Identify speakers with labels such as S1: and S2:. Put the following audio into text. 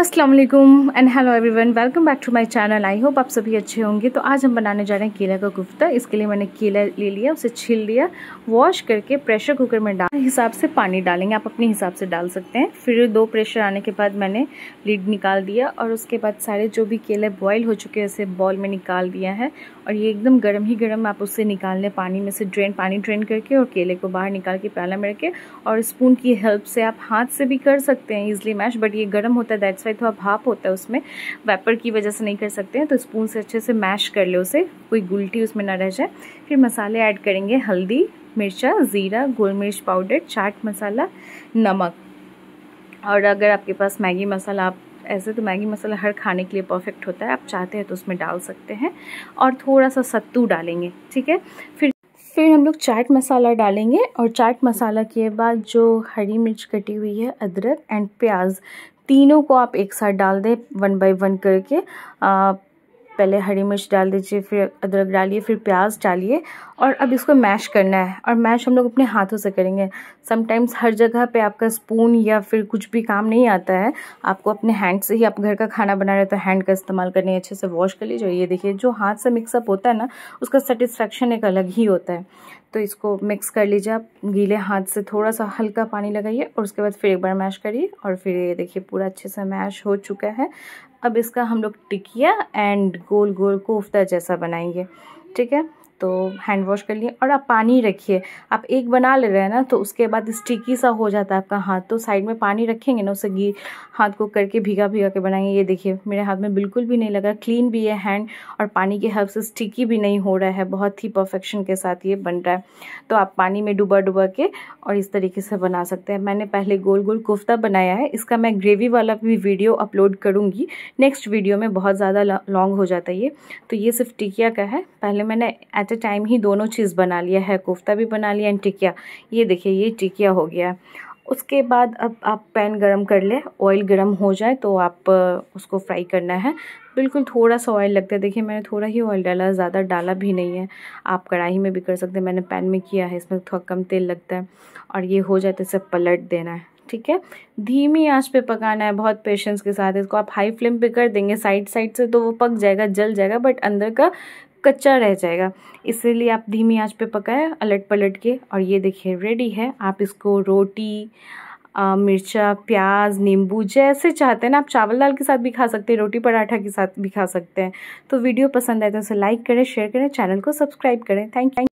S1: Aslam and hello everyone welcome back to my channel I hope आप सभी अच्छे होंगे तो आज हम बनाने जा रहे हैं केला का कोफ्ता इसके लिए मैंने केला ले लिया उसे छील लिया वॉश करके प्रेशर कुकर में डाल हिसाब से पानी डालेंगे आप अपने हिसाब से डाल सकते हैं फिर दो प्रेशर आने के बाद मैंने लीड निकाल दिया और उसके बाद सारे जो भी केले बॉयल हो चुके हैं उसे बॉल में निकाल दिया है और ये एकदम गर्म ही गर्म आप उससे निकाल लें पानी में से ड्रेन पानी ड्रेन करके और केले को बाहर निकाल के प्याला में रखे और स्पून की हेल्प से आप हाथ से भी कर सकते हैं ईजिली मैश बट ये गर्म होता है दैट्स सफ़ेद थोड़ा भाप होता है उसमें वेपर की वजह से नहीं कर सकते हैं तो स्पून से अच्छे से मैश कर ले उसे कोई गुलटी उसमें ना रह जाए फिर मसाले ऐड करेंगे हल्दी मिर्चा ज़ीरा गोल मिर्च पाउडर चाट मसाला नमक और अगर आपके पास मैगी मसाला आप ऐसे तो मैगी मसाला हर खाने के लिए परफेक्ट होता है आप चाहते हैं तो उसमें डाल सकते हैं और थोड़ा सा सत्तू डालेंगे ठीक है फिर फिर हम लोग चाट मसाला डालेंगे और चाट मसाला के बाद जो हरी मिर्च कटी हुई है अदरक एंड प्याज तीनों को आप एक साथ डाल दें वन बाय वन करके पहले हरी मिर्च डाल दीजिए फिर अदरक डालिए फिर प्याज डालिए और अब इसको मैश करना है और मैश हम लोग अपने हाथों से करेंगे समटाइम्स हर जगह पे आपका स्पून या फिर कुछ भी काम नहीं आता है आपको अपने हैंड से ही आप घर का खाना बना रहे तो हैंड का इस्तेमाल करने अच्छे से वॉश कर लीजिए ये देखिए जो हाथ से मिक्सअप होता है ना उसका सेटिस्फेक्शन एक अलग ही होता है तो इसको मिक्स कर लीजिए आप गीले हाथ से थोड़ा सा हल्का पानी लगाइए और उसके बाद फिर एक बार मैश करिए और फिर ये देखिए पूरा अच्छे से मैश हो चुका है अब इसका हम लोग टिकिया एंड गोल गोल कोफ्ता जैसा बनाएंगे ठीक है तो हैंड वॉश कर लिए और आप पानी रखिए आप एक बना ले रहे हैं ना तो उसके बाद स्टिकी सा हो जाता है आपका हाथ तो साइड में पानी रखेंगे ना उसे घी हाथ को करके भीगा भीगा के बनाएंगे ये देखिए मेरे हाथ में बिल्कुल भी नहीं लगा क्लीन भी है हैंड और पानी के हेल्प से स्टिकी भी नहीं हो रहा है बहुत ही परफेक्शन के साथ ये बन रहा है तो आप पानी में डुबा डुबा के और इस तरीके से बना सकते हैं मैंने पहले गोल गोल कोफ्ता बनाया है इसका मैं ग्रेवी वाला भी वीडियो अपलोड करूँगी नेक्स्ट वीडियो में बहुत ज़्यादा लॉन्ग हो जाता है ये तो ये सिर्फ टिकिया का है पहले मैंने एट अ टाइम ही दोनों चीज़ बना लिया है कोफ्ता भी बना लिया एंड टिकिया ये देखिए ये टिकिया हो गया उसके बाद अब आप पैन गरम कर ले ऑयल गरम हो जाए तो आप उसको फ्राई करना है बिल्कुल थोड़ा सा ऑयल लगता है देखिए मैंने थोड़ा ही ऑयल डाला ज़्यादा डाला भी नहीं है आप कढ़ाई में भी कर सकते हैं मैंने पैन में किया है इसमें थोड़ा कम तेल लगता है और ये हो जाए तो इसे पलट देना है ठीक है धीमी आंच पे पकाना है बहुत पेशेंस के साथ इसको आप हाई फ्लेम पे कर देंगे साइड साइड से तो वो पक जाएगा जल जाएगा बट अंदर का कच्चा रह जाएगा इसीलिए आप धीमी आंच पे पकाएं अलट पलट के और ये देखिए रेडी है आप इसको रोटी आ, मिर्चा प्याज नींबू जैसे चाहते हैं ना आप चावल दाल के साथ भी खा सकते हैं रोटी पराठा के साथ भी खा सकते हैं तो वीडियो पसंद आए तो उसे लाइक करें शेयर करें चैनल को सब्सक्राइब करें थैंक यू